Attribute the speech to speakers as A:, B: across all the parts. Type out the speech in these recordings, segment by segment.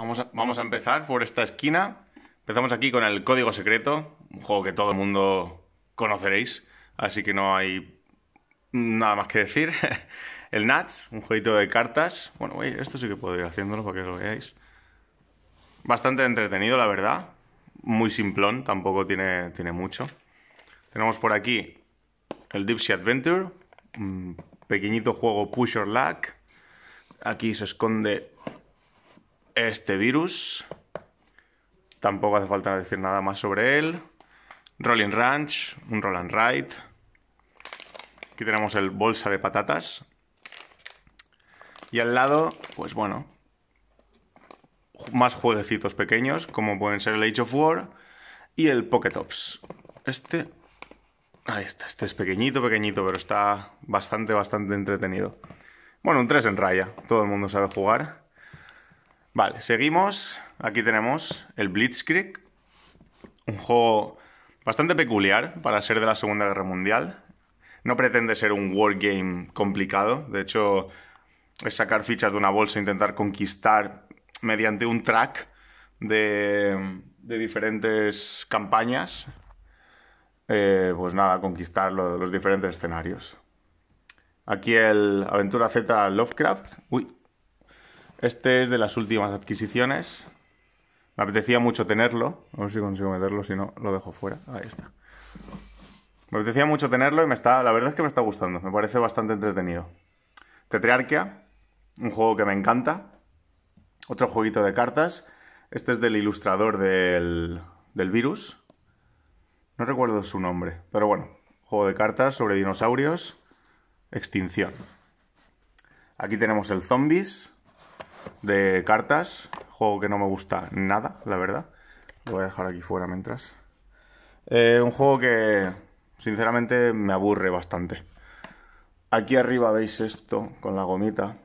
A: Vamos a, empezar por esta esquina. Empezamos aquí con el código secreto, un juego que todo el mundo conoceréis, así que no hay nada más que decir. El Nats, un jueguito de cartas. Bueno, esto sí que puedo ir haciéndolo para que lo veáis. Bastante entretenido, la verdad. Muy simplón, tampoco tiene, mucho. Tenemos por aquí el Deep Adventure, un pequeñito juego Push or Luck. Aquí se esconde este virus. Tampoco hace falta decir nada más sobre él. Rolling Ranch, un Roll and Ride. Aquí tenemos el bolsa de patatas. Y al lado, pues bueno, más jueguecitos pequeños, como pueden ser el Age of War y el Pocket Ops. Este, ahí está, este es pequeñito, pequeñito, pero está bastante, bastante entretenido. Bueno, un 3 en raya, todo el mundo sabe jugar. Vale, seguimos. Aquí tenemos el Blitzkrieg, un juego bastante peculiar para ser de la Segunda Guerra Mundial. No pretende ser un wargame complicado, de hecho es sacar fichas de una bolsa e intentar conquistar mediante un track de, diferentes campañas, eh, pues nada, conquistar los diferentes escenarios. Aquí el Aventura Z Lovecraft. Uy, este es de las últimas adquisiciones. Me apetecía mucho tenerlo. A ver si consigo meterlo, si no, lo dejo fuera. Ahí está. Me apetecía mucho tenerlo y me está, la verdad es que me está gustando. Me parece bastante entretenido. Tetriarquia, un juego que me encanta. Otro jueguito de cartas. Este es del ilustrador del, del virus. No recuerdo su nombre, pero bueno. Juego de cartas sobre dinosaurios. Extinción. Aquí tenemos el Zombies, de cartas. Juego que no me gusta nada, la verdad. Lo voy a dejar aquí fuera mientras. Eh, un juego que, sinceramente, me aburre bastante. Aquí arriba veis esto con la gomita,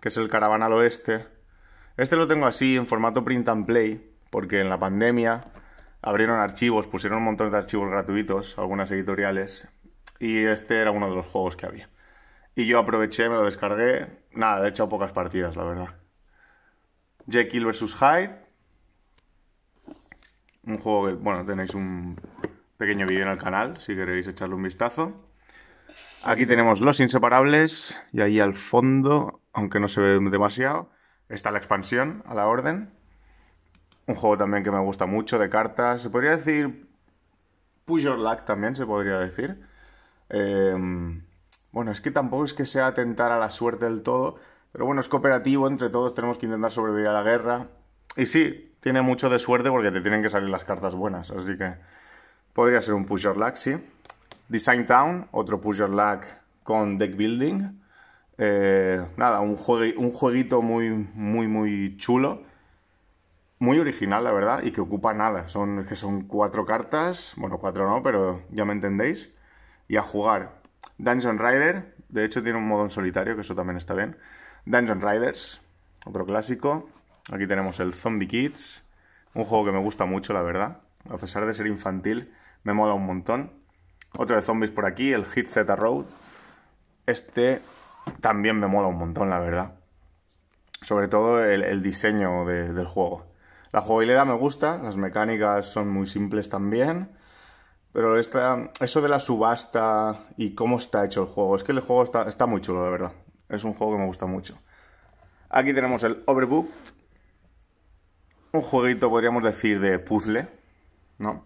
A: que es el Caravana al Oeste. Este lo tengo así, en formato print and play, porque en la pandemia abrieron archivos, pusieron un montón de archivos gratuitos, algunas editoriales, y este era uno de los juegos que había. Y yo aproveché, me lo descargué. Nada, he hecho pocas partidas, la verdad. Jekyll vs. Hyde. Un juego que, bueno, tenéis un pequeño vídeo en el canal si queréis echarle un vistazo. Aquí tenemos Los Inseparables y ahí al fondo, aunque no se ve demasiado, está la expansión a la orden. Un juego también que me gusta mucho de cartas. Se podría decir push your luck también, se podría decir. Eh, bueno, es que tampoco es que sea atentar a la suerte del todo, pero bueno, es cooperativo, entre todos tenemos que intentar sobrevivir a la guerra. Y sí, tiene mucho de suerte porque te tienen que salir las cartas buenas, así que podría ser un push your luck, sí. Design Town, otro push your luck con deck building. Eh, nada, un, jueguito muy, muy, muy chulo. Muy original, la verdad, y que ocupa nada. Son, que son cuatro cartas, bueno, cuatro no, pero ya me entendéis. Y a jugar. Dungeon Rider, de hecho tiene un modo en solitario, que eso también está bien. Dungeon Riders, otro clásico. Aquí tenemos el Zombie Kids, un juego que me gusta mucho, la verdad. A pesar de ser infantil, me mola un montón. Otro de zombies por aquí, el Hit Z Road. Este también me mola un montón, la verdad. Sobre todo el, diseño del juego. La jugabilidad me gusta, las mecánicas son muy simples también. Pero esta, eso de la subasta y cómo está hecho el juego, es que el juego está, está muy chulo, la verdad. Es un juego que me gusta mucho. Aquí tenemos el Overbook. Un jueguito, podríamos decir, de puzzle. ¿No?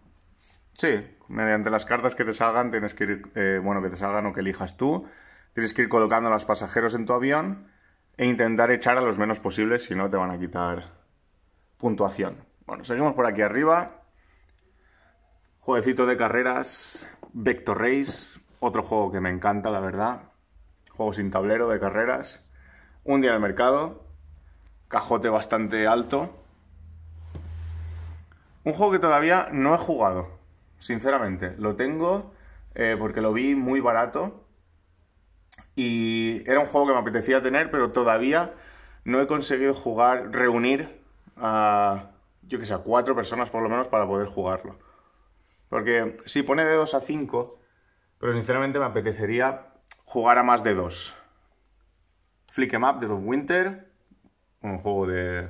A: Sí, mediante las cartas que te salgan, tienes que ir, eh, bueno, que te salgan o que elijas tú, tienes que ir colocando a los pasajeros en tu avión e intentar echar a los menos posibles, si no te van a quitar puntuación. Bueno, seguimos por aquí arriba. Jueguecito de carreras, Vector Race, otro juego que me encanta, la verdad juego sin tablero de carreras, un día de mercado, cajote bastante alto. Un juego que todavía no he jugado, sinceramente. Lo tengo eh, porque lo vi muy barato y era un juego que me apetecía tener, pero todavía no he conseguido jugar, reunir a, yo que sé, cuatro personas por lo menos para poder jugarlo. Porque si pone de 2 a 5, pero sinceramente me apetecería jugar a más de dos. Flick em Up, de Don Winter, un juego de,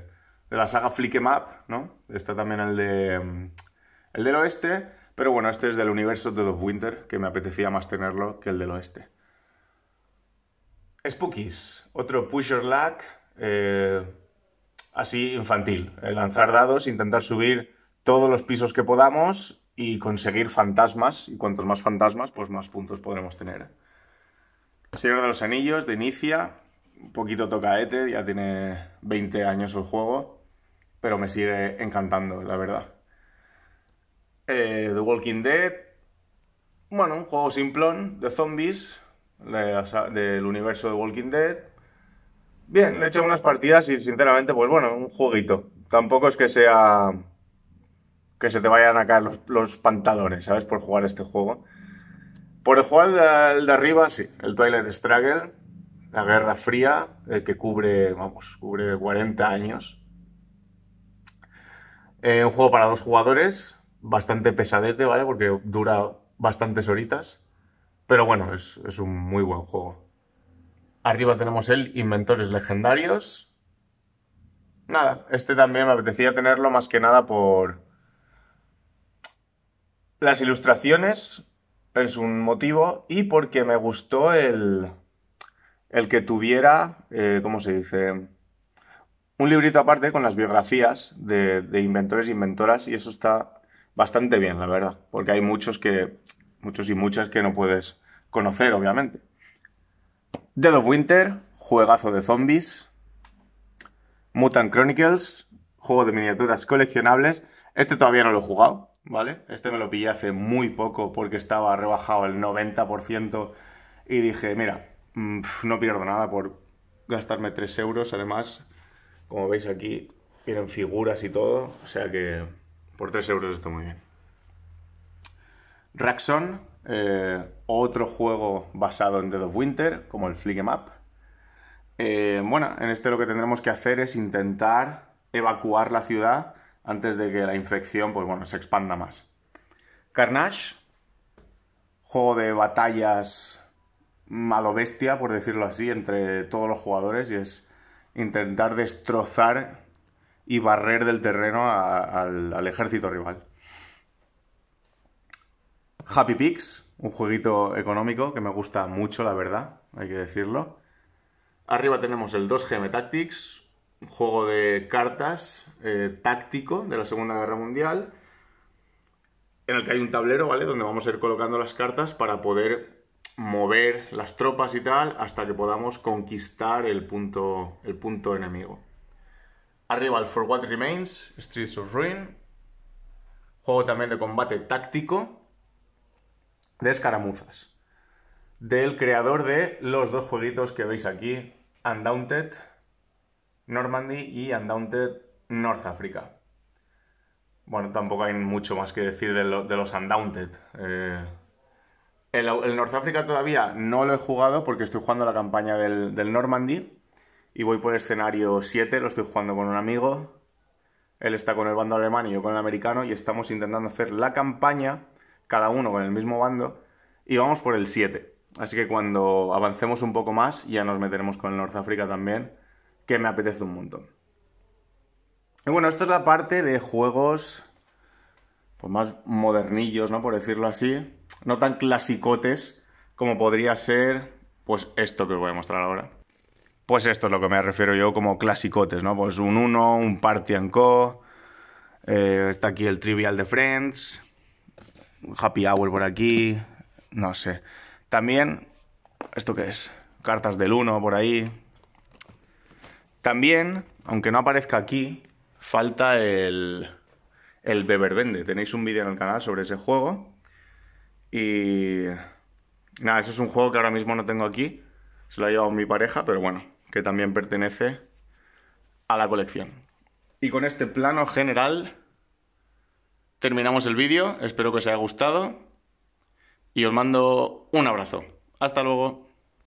A: de la saga Flick em Up, ¿no? Está también el de mm, el del oeste, pero bueno, este es del universo de Dove Winter, que me apetecía más tenerlo que el del oeste. Spookies, otro push Your luck, eh, así infantil. Eh, lanzar dados, intentar subir todos los pisos que podamos y conseguir fantasmas, y cuantos más fantasmas, pues más puntos podremos tener. Señor de los Anillos, de Inicia, un poquito tocaete, ya tiene 20 años el juego, pero me sigue encantando, la verdad. Eh, The Walking Dead, bueno, un juego simplón de zombies del universo de Walking Dead. Bien, le he hecho unas partidas y sinceramente, pues bueno, un jueguito. Tampoco es que sea que se te vayan a caer los pantalones, ¿sabes? Por jugar este juego. Por el juego de, de arriba, sí, el Twilight Struggle, la Guerra Fría, eh, que cubre, vamos, cubre 40 años. Eh, un juego para dos jugadores, bastante pesadete, ¿vale? Porque dura bastantes horitas. Pero bueno, es, es un muy buen juego. Arriba tenemos el Inventores Legendarios. Nada, este también me apetecía tenerlo más que nada por las ilustraciones es un motivo y porque me gustó el, el que tuviera, eh, ¿cómo se dice? Un librito aparte con las biografías de, de inventores e inventoras y eso está bastante bien, la verdad, porque hay muchos que, muchos y muchas que no puedes conocer, obviamente. Dead of Winter, juegazo de zombies. Mutant Chronicles, juego de miniaturas coleccionables. Este todavía no lo he jugado, ¿vale? Este me lo pillé hace muy poco porque estaba rebajado el 90% y dije, mira, mm, no pierdo nada por gastarme 3 euros, además, como veis aquí, tienen figuras y todo, o sea que por 3 euros está muy bien. Raxon, eh, otro juego basado en Dead of Winter, como el Flick em eh, bueno, en este lo que tendremos que hacer es intentar evacuar la ciudad antes de que la infección, pues bueno, se expanda más. Carnage, juego de batallas malo bestia, por decirlo así, entre todos los jugadores y es intentar destrozar y barrer del terreno al, ejército rival. Happy Picks, un jueguito económico que me gusta mucho, la verdad, hay que decirlo. Arriba tenemos el 2GM Tactics, juego de cartas eh, táctico de la Segunda Guerra Mundial, en el que hay un tablero, ¿vale? Donde vamos a ir colocando las cartas para poder mover las tropas y tal hasta que podamos conquistar el punto, el punto enemigo. Arriba el For What Remains, Streets of Ruin, juego también de combate táctico de escaramuzas, del creador de los dos jueguitos que veis aquí, Undaunted Normandy y Undaunted North Africa. Bueno, tampoco hay mucho más que decir de, los Undaunted. Eh, el, el, North Africa todavía no lo he jugado porque estoy jugando la campaña del, Normandy y voy por escenario 7, lo estoy jugando con un amigo. Él está con el bando alemán y yo con el americano y estamos intentando hacer la campaña, cada uno con el mismo bando, y vamos por el 7. Así que cuando avancemos un poco más ya nos meteremos con el North Africa también que me apetece un montón. Y bueno, esto es la parte de juegos pues más modernillos, ¿no? Por decirlo así. No tan clasicotes como podría ser, pues esto que os voy a mostrar ahora. Pues esto es lo que me refiero yo como clasicotes, ¿no? Pues un 1, un Party and Co. Eh, está aquí el Trivial de Friends. Happy Hour por aquí. No sé. También, ¿esto qué es? Cartas del 1 por ahí. También, aunque no aparezca aquí, falta el, Beber Vende. Tenéis un vídeo en el canal sobre ese juego. Y nada, eso es un juego que ahora mismo no tengo aquí. Se lo ha llevado mi pareja, pero bueno, que también pertenece a la colección. Y con este plano general terminamos el vídeo. Espero que os haya gustado. Y os mando un abrazo. Hasta luego.